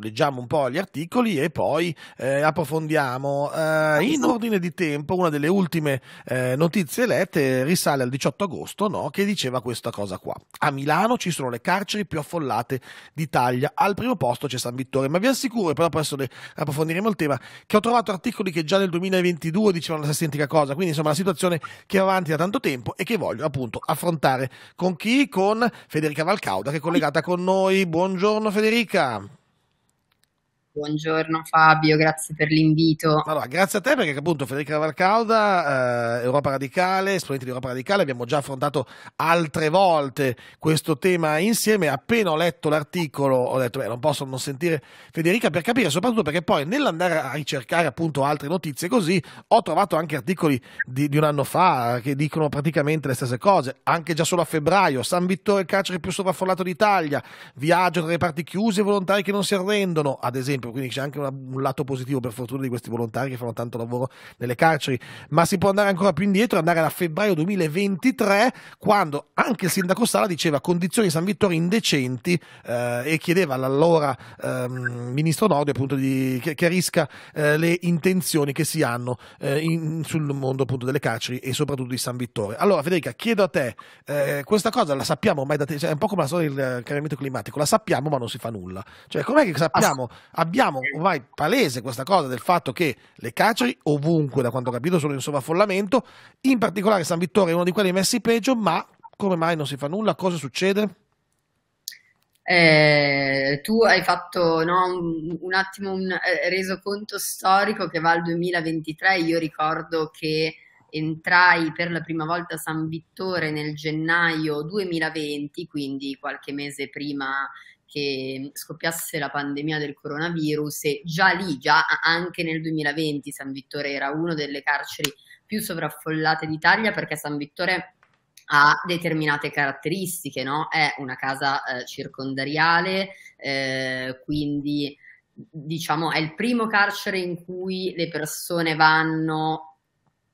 Leggiamo un po' gli articoli e poi eh, approfondiamo. Eh, in ordine di tempo, una delle ultime eh, notizie lette risale al 18 agosto, no, che diceva questa cosa qua. A Milano ci sono le carceri più affollate d'Italia. Al primo posto c'è San Vittore, ma vi assicuro, però adesso ne approfondiremo il tema, che ho trovato articoli che già nel 2022 dicevano la stessa identica cosa, quindi insomma la situazione che va avanti da tanto tempo e che voglio appunto affrontare con chi? Con Federica Valcauda che è collegata con noi. Buongiorno Federica. Buongiorno Fabio, grazie per l'invito. Allora, grazie a te perché appunto Federica Varcauda, eh, Europa Radicale, esponente di Europa Radicale, abbiamo già affrontato altre volte questo tema insieme. Appena ho letto l'articolo ho detto beh non posso non sentire Federica per capire, soprattutto perché poi nell'andare a ricercare appunto altre notizie così ho trovato anche articoli di, di un anno fa che dicono praticamente le stesse cose, anche già solo a febbraio, San Vittore il carcere più sovraffollato d'Italia, viaggio tra i parti chiusi e volontari che non si arrendono, ad esempio esempio, quindi c'è anche una, un lato positivo per fortuna di questi volontari che fanno tanto lavoro nelle carceri, ma si può andare ancora più indietro, andare a febbraio 2023, quando anche il sindaco Sala diceva condizioni di San Vittorio indecenti eh, e chiedeva all'allora eh, ministro Nordio appunto di, chiarisca eh, le intenzioni che si hanno eh, in, sul mondo appunto delle carceri e soprattutto di San Vittorio. Allora Federica, chiedo a te, eh, questa cosa la sappiamo ormai da te, cioè, è un po' come la storia del cambiamento climatico, la sappiamo ma non si fa nulla. Cioè com'è che sappiamo? Ass- abbiamo ormai palese questa cosa del fatto che le carceri ovunque, da quanto ho capito, sono in sovraffollamento, in particolare San Vittorio è uno di quelli messi peggio, ma come mai non si fa nulla? Cosa succede? Eh, tu hai fatto no, un, un, attimo un eh, resoconto storico che va al 2023, io ricordo che entrai per la prima volta a San Vittore nel gennaio 2020, quindi qualche mese prima che mhmm, scoppiasse la pandemia del coronavirus e già lì, già anche nel 2020, San Vittore era una delle carceri più sovraffollate d'Italia perché San Vittore ha determinate caratteristiche, no? È una casa eh, circondariale, eh, quindi diciamo è il primo carcere in cui le persone vanno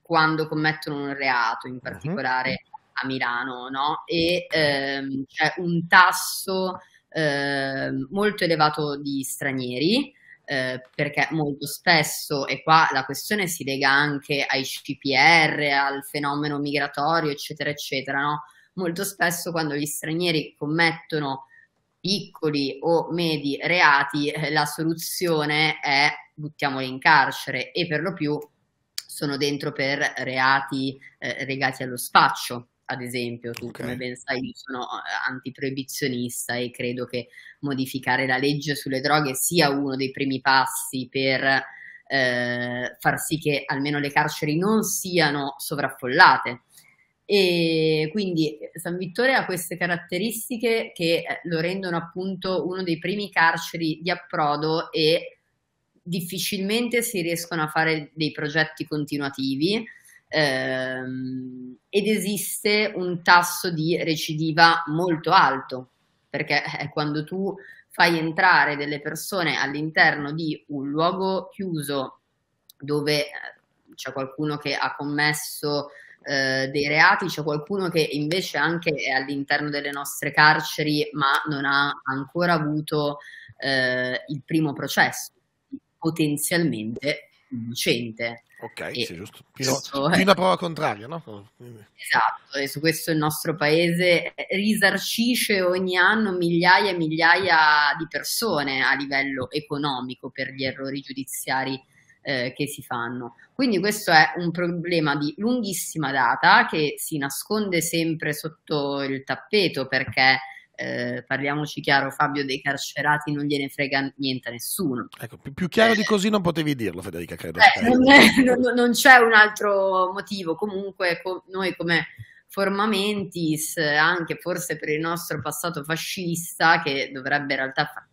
quando commettono un reato, in particolare a Milano, no? E ehm, c'è un tasso Ehm, molto elevato di stranieri, eh, perché molto spesso, e qua la questione si lega anche ai CPR, al fenomeno migratorio, eccetera, eccetera, no? molto spesso quando gli stranieri commettono piccoli o medi reati, eh, la soluzione è buttiamoli in carcere e per lo più sono dentro per reati eh, legati allo spaccio ad esempio, tu okay. come ben sai io sono eh, antiproibizionista e credo che modificare la legge sulle droghe sia uno dei primi passi per eh, far sì che almeno le carceri non siano sovraffollate. E quindi eh, San Vittore ha queste caratteristiche che eh, lo rendono appunto uno dei primi carceri di approdo e difficilmente si riescono a fare dei progetti continuativi ehm, ed esiste un tasso di recidiva molto alto, perché eh, eh, quando tu fai entrare delle persone all'interno di un luogo chiuso dove eh, c'è qualcuno che ha commesso eh, dei reati, c'è qualcuno che invece anche è all'interno delle nostre carceri ma non ha ancora avuto eh, il primo processo, potenzialmente innocente. Ok, e sì, giusto. Fino, questo, fino a prova contraria, no? Esatto, e su questo il nostro paese eh, risarcisce ogni anno migliaia e migliaia di persone a livello economico per gli errori giudiziari eh, che si fanno. Quindi questo è un problema di lunghissima data che si nasconde sempre sotto il tappeto perché eh, parliamoci chiaro, Fabio, dei carcerati non gliene frega niente a nessuno. Ecco, più, chiaro eh, di così non potevi dirlo, Federica, credo. Eh, non, è, non, non, c'è un altro motivo. Comunque, co- noi come formamentis, anche forse per il nostro passato fascista, che dovrebbe in realtà fa-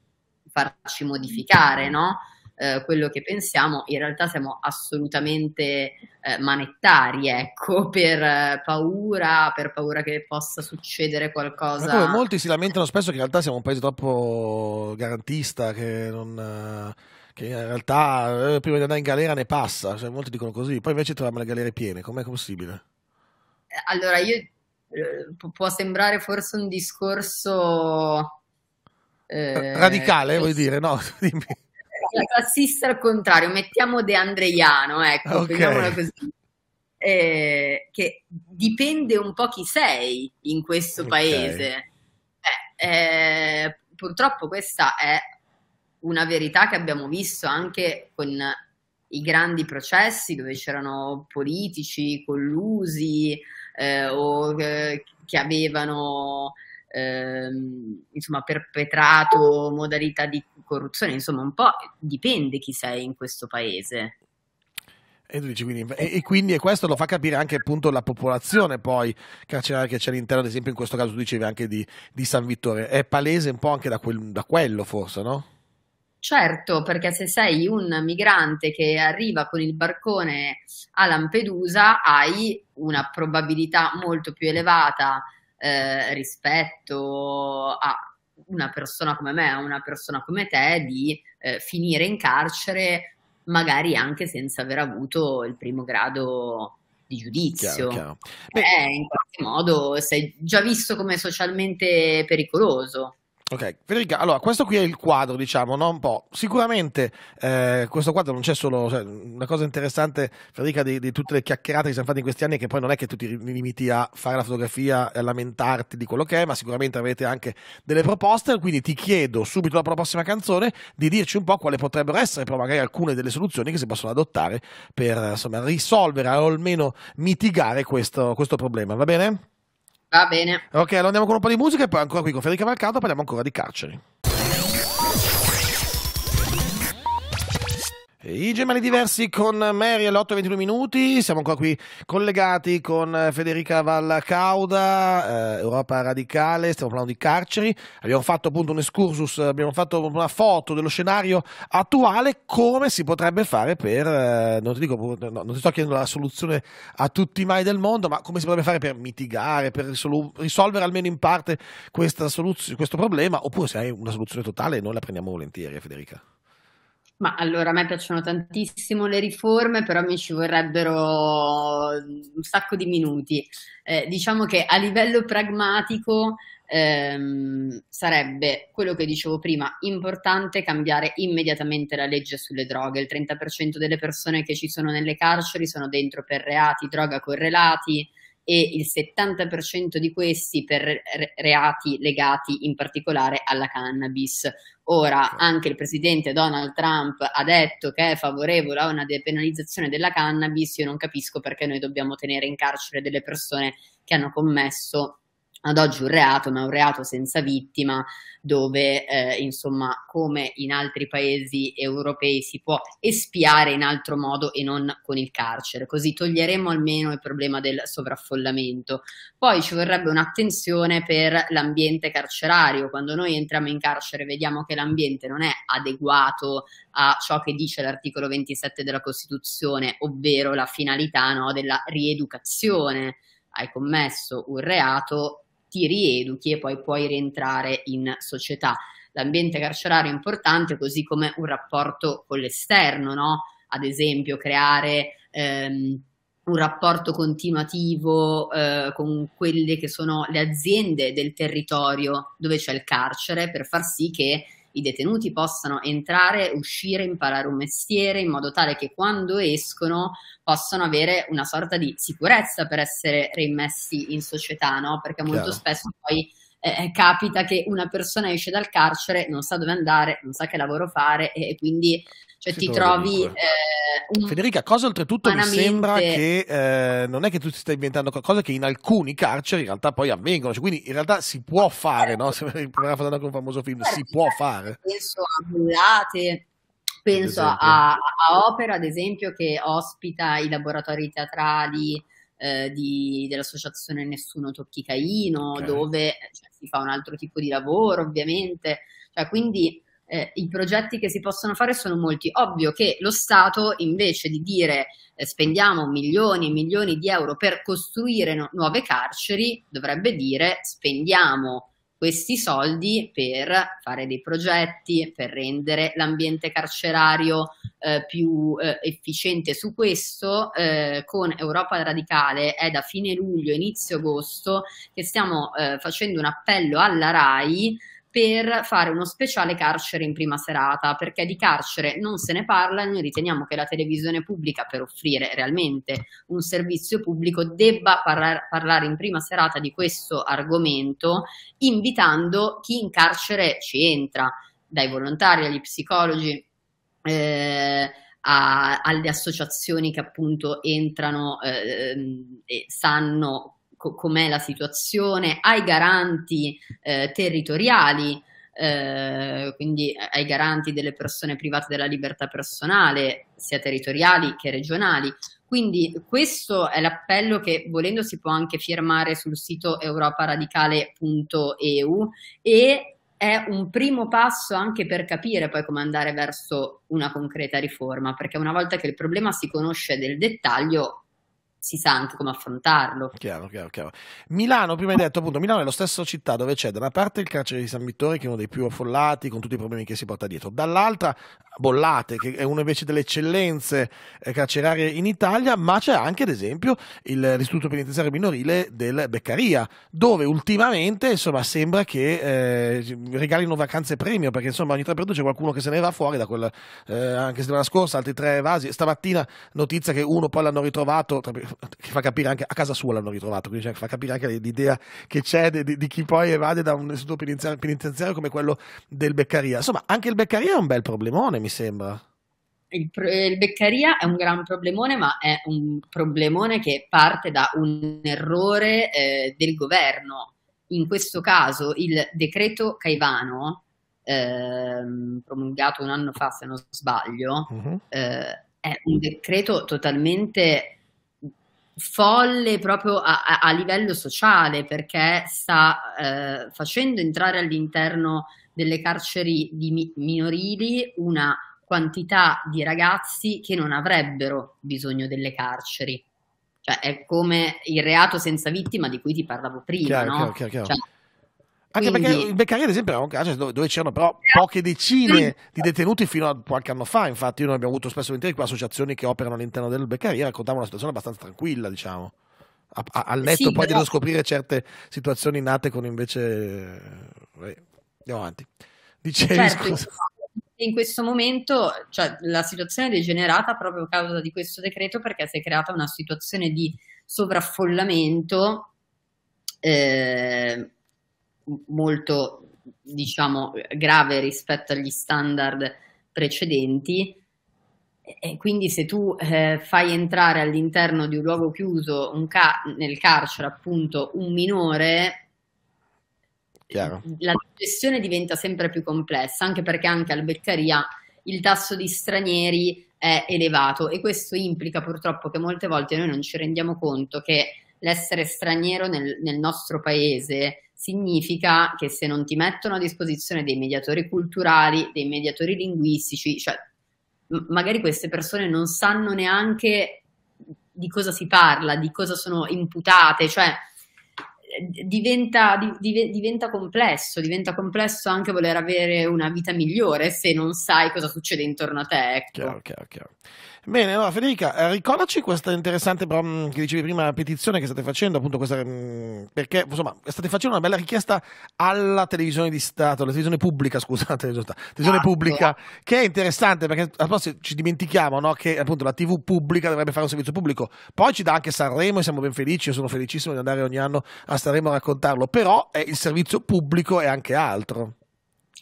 farci modificare, no? Eh, quello che pensiamo, in realtà siamo assolutamente eh, manettari, ecco, per eh, paura, per paura che possa succedere qualcosa. Come ecco, molti si lamentano spesso che in realtà siamo un paese troppo garantista, che non eh, che in realtà eh, prima di andare in galera ne passa, cioè, molti dicono così, poi invece troviamo le galere piene, com'è possibile? Allora, io eh, può sembrare forse un discorso eh, radicale, vuoi dire, no? Dimmi la classista al contrario, mettiamo De Andreiano, ecco, okay. così. Eh, che dipende un po' chi sei in questo okay. paese. Eh, eh, purtroppo questa è una verità che abbiamo visto anche con i grandi processi dove c'erano politici collusi eh, o eh, che avevano ehm, insomma, perpetrato, modalità di corruzione, insomma un po' dipende chi sei in questo paese. E, dici, quindi, e, e, quindi, e questo lo fa capire anche appunto la popolazione poi carceraria che c'è all'interno, ad esempio in questo caso tu dicevi anche di, di San Vittore, è palese un po' anche da, quel, da quello forse, no? Certo, perché se sei un migrante che arriva con il barcone a Lampedusa hai una probabilità molto più elevata eh, rispetto a una persona come me, a una persona come te, di eh, finire in carcere magari anche senza aver avuto il primo grado di giudizio. Chiaro, chiaro. Eh, Beh, eh, in qualche modo sei già visto come socialmente pericoloso. Ok, Federica, allora questo qui è il quadro, diciamo, no? un po'. Sicuramente eh, questo quadro non c'è solo, cioè, una cosa interessante, Federica, di, di, tutte le chiacchierate che siamo fatte in questi anni è che poi non è che tu ti limiti a fare la fotografia e a lamentarti di quello che è, ma sicuramente avete anche delle proposte, quindi ti chiedo subito dopo la prossima canzone di dirci un po' quale potrebbero essere però magari alcune delle soluzioni che si possono adottare per insomma, risolvere o almeno mitigare questo, questo problema, va bene? Va bene. Ok, allora andiamo con un po' di musica e poi ancora qui con Federica Valcato parliamo ancora di carceri. I gemelli diversi con Mary alle 8 e 21 minuti, siamo ancora qui collegati con eh, Federica Vallacauda, eh, Europa Radicale, stiamo parlando di carceri, abbiamo fatto appunto un excursus, eh, abbiamo fatto una foto dello scenario attuale, come si potrebbe fare per, eh, non, ti dico, no, non, ti sto chiedendo la soluzione a tutti i mali del mondo, ma come si potrebbe fare per mitigare, per risol risolvere almeno in parte questo problema, oppure se hai una soluzione totale noi la prendiamo volentieri eh, Federica. Ma allora a me piacciono tantissimo le riforme, però mi ci vorrebbero un sacco di minuti. Eh, diciamo che a livello pragmatico ehm, sarebbe quello che dicevo prima, importante cambiare immediatamente la legge sulle droghe. Il 30% delle persone che ci sono nelle carceri sono dentro per reati, droga correlati, e il 70% di questi per reati legati in particolare alla cannabis. Ora certo. anche il presidente Donald Trump ha detto che è favorevole a una depenalizzazione della cannabis, io non capisco perché noi dobbiamo tenere in carcere delle persone che hanno commesso ad oggi un reato, ma un reato senza vittima, dove eh, insomma, come in altri paesi europei, si può espiare in altro modo e non con il carcere. Così toglieremo almeno il problema del sovraffollamento. Poi ci vorrebbe un'attenzione per l'ambiente carcerario. Quando noi entriamo in carcere vediamo che l'ambiente non è adeguato a ciò che dice l'articolo 27 della Costituzione, ovvero la finalità no, della rieducazione. Hai commesso un reato, ti rieduchi e poi puoi rientrare in società. L'ambiente carcerario è importante, così come un rapporto con l'esterno, no? Ad esempio, creare ehm, un rapporto continuativo eh, con quelle che sono le aziende del territorio dove c'è il carcere per far sì che i detenuti possano entrare, uscire, imparare un mestiere in modo tale che quando escono possano avere una sorta di sicurezza per essere reimmessi in società, no? Perché molto Chiaro. spesso poi eh, eh, capita che una persona esce dal carcere, non sa dove andare, non sa che lavoro fare e, e quindi cioè sì, ti trovi... Eh, Federica, cosa oltretutto mi sembra che eh, non è che tu ti stai inventando qualcosa che in alcuni carceri in realtà poi avvengono, cioè, quindi in realtà si può certo. fare, no? Se mi parlava anche un famoso film, si può fare. Penso a Bullate, penso a, a Opera, ad esempio, che ospita i laboratori teatrali. Eh, di, dell'associazione Nessuno Tocchi Caino, okay. dove cioè, si fa un altro tipo di lavoro, ovviamente. Cioè, quindi eh, i progetti che si possono fare sono molti. Ovvio che lo Stato invece di dire eh, spendiamo milioni e milioni di euro per costruire no- nuove carceri, dovrebbe dire spendiamo questi soldi per fare dei progetti, per rendere l'ambiente carcerario eh, più eh, efficiente. Su questo eh, con Europa Radicale è da fine luglio, inizio agosto che stiamo eh, facendo un appello alla RAI per fare uno speciale carcere in prima serata, perché di carcere non se ne parla, noi riteniamo che la televisione pubblica per offrire realmente un servizio pubblico debba parlar, parlare in prima serata di questo argomento, invitando chi in carcere ci entra, dai volontari agli psicologi. Eh, a, alle associazioni che appunto entrano eh, ehm, e sanno co- com'è la situazione, ai garanti eh, territoriali, eh, quindi ai garanti delle persone private della libertà personale, sia territoriali che regionali. Quindi questo è l'appello che volendo si può anche firmare sul sito europaradicale.eu e è un primo passo anche per capire poi come andare verso una concreta riforma, perché una volta che il problema si conosce del dettaglio, si sa anche come affrontarlo. Chiaro, chiaro, chiaro. Milano, prima hai detto appunto, Milano è la stessa città dove c'è da una parte il carcere di San Vittore che è uno dei più affollati con tutti i problemi che si porta dietro, dall'altra Bollate che è una invece delle eccellenze eh, carcerarie in Italia, ma c'è anche ad esempio il, l'istituto penitenziario minorile del Beccaria, dove ultimamente insomma sembra che eh, regalino vacanze premio perché insomma ogni tre per due c'è qualcuno che se ne va fuori da quel eh, anche settimana scorsa altri tre vasi, stamattina notizia che uno poi l'hanno ritrovato tra, che fa capire anche a casa sua l'hanno ritrovato, quindi cioè, fa capire anche l'idea che c'è di, di, chi poi evade da un istituto penitenziario come quello del Beccaria. Insomma, anche il Beccaria è un bel problemone, mi sembra. Il, il, Beccaria è un gran problemone, ma è un problemone che parte da un errore eh, del governo. In questo caso il decreto Caivano, eh, promulgato un anno fa se non sbaglio, uh mhm. -huh. eh, è un decreto totalmente folle proprio a, a, a livello sociale perché sta eh, facendo entrare all'interno delle carceri mi, minorili una quantità di ragazzi che non avrebbero bisogno delle carceri. Cioè è come il reato senza vittima di cui ti parlavo prima, chiaro, no? Chiaro, chiaro, cioè, anche Quindi... perché il Beccaria, ad esempio, era un caso dove, dove c'erano però poche decine di detenuti fino a qualche anno fa. Infatti, noi abbiamo avuto spesso interi associazioni che operano all'interno del Beccaria raccontavano una situazione abbastanza tranquilla, diciamo. A, a, al netto sì, poi però... di scoprire certe situazioni nate con invece. Eh, eh, andiamo avanti. Dicevi, certo, scusa. In questo momento cioè, la situazione è degenerata proprio a causa di questo decreto perché si è creata una situazione di sovraffollamento. Eh, molto diciamo grave rispetto agli standard precedenti e quindi se tu eh, fai entrare all'interno di un luogo chiuso un ca- nel carcere appunto un minore Chiaro. la gestione diventa sempre più complessa anche perché anche al Beccaria il tasso di stranieri è elevato e questo implica purtroppo che molte volte noi non ci rendiamo conto che l'essere straniero nel, nel nostro paese significa che se non ti mettono a disposizione dei mediatori culturali, dei mediatori linguistici, cioè magari queste persone non sanno neanche di cosa si parla, di cosa sono imputate, cioè diventa, div, diventa, complesso, diventa complesso anche voler avere una vita migliore se non sai cosa succede intorno a te. Ecco. Chiaro, chiaro, chiaro. Bene, allora Federica, eh, ricordaci questa interessante mm, che dicevi prima petizione che state facendo, appunto questa, mm, perché insomma state facendo una bella richiesta alla televisione di Stato, alla televisione pubblica, scusate, televisione ah, pubblica, eh. che è interessante perché appunto, ci dimentichiamo no, che appunto la TV pubblica dovrebbe fare un servizio pubblico, poi ci dà anche Sanremo e siamo ben felici, io sono felicissimo di andare ogni anno a staremo a raccontarlo, però è il servizio pubblico e anche altro.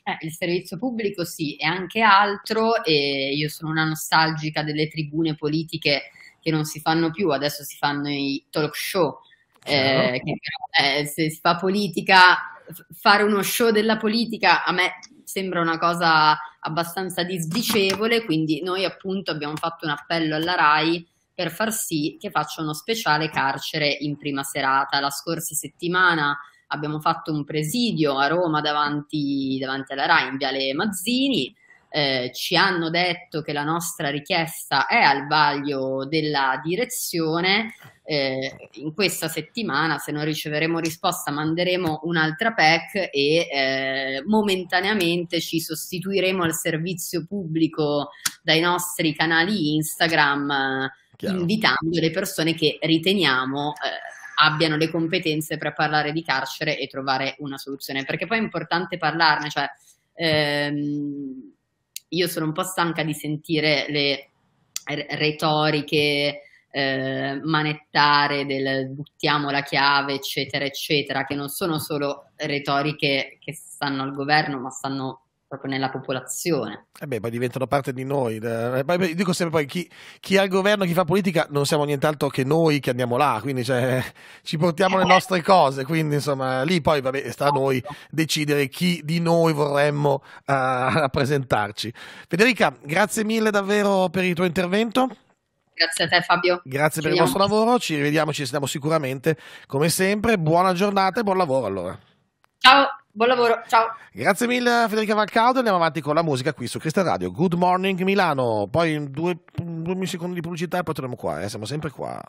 Eh, il servizio pubblico sì, è anche altro e io sono una nostalgica delle tribune politiche che non si fanno più, adesso si fanno i talk show, eh, che, eh, se si fa politica, fare uno show della politica a me sembra una cosa abbastanza disdicevole, quindi noi appunto abbiamo fatto un appello alla RAI per far sì che faccia uno speciale carcere in prima serata. La scorsa settimana abbiamo fatto un presidio a Roma davanti, davanti alla RAI in Viale Mazzini. Eh, ci hanno detto che la nostra richiesta è al vaglio della direzione. Eh, in questa settimana, se non riceveremo risposta, manderemo un'altra PEC e eh, momentaneamente ci sostituiremo al servizio pubblico dai nostri canali Instagram Chiaro. invitando le persone che riteniamo eh, abbiano le competenze per parlare di carcere e trovare una soluzione, perché poi è importante parlarne, cioè ehm, io sono un po' stanca di sentire le retoriche eh, manettare del buttiamo la chiave, eccetera, eccetera, che non sono solo retoriche che stanno al governo, ma stanno proprio nella popolazione. E eh beh, poi diventano parte di noi. Eh, eh, dico sempre poi, chi, chi, ha il governo, chi fa politica, non siamo nient'altro che noi che andiamo là, quindi cioè, ci portiamo le nostre cose, quindi insomma, lì poi vabbè, sta a noi esatto. decidere chi di noi vorremmo uh, rappresentarci. Federica, grazie mille davvero per il tuo intervento. Grazie a te Fabio. Grazie ci per il vostro lavoro, ci rivediamo, ci sentiamo sicuramente come sempre. Buona giornata e buon lavoro allora. Ciao. Buon lavoro, ciao. Grazie mille Federica Valcaudo, andiamo avanti con la musica qui su Cristian Radio. Good morning Milano, poi due, due secondi di pubblicità e poi torniamo qua, eh. siamo sempre qua.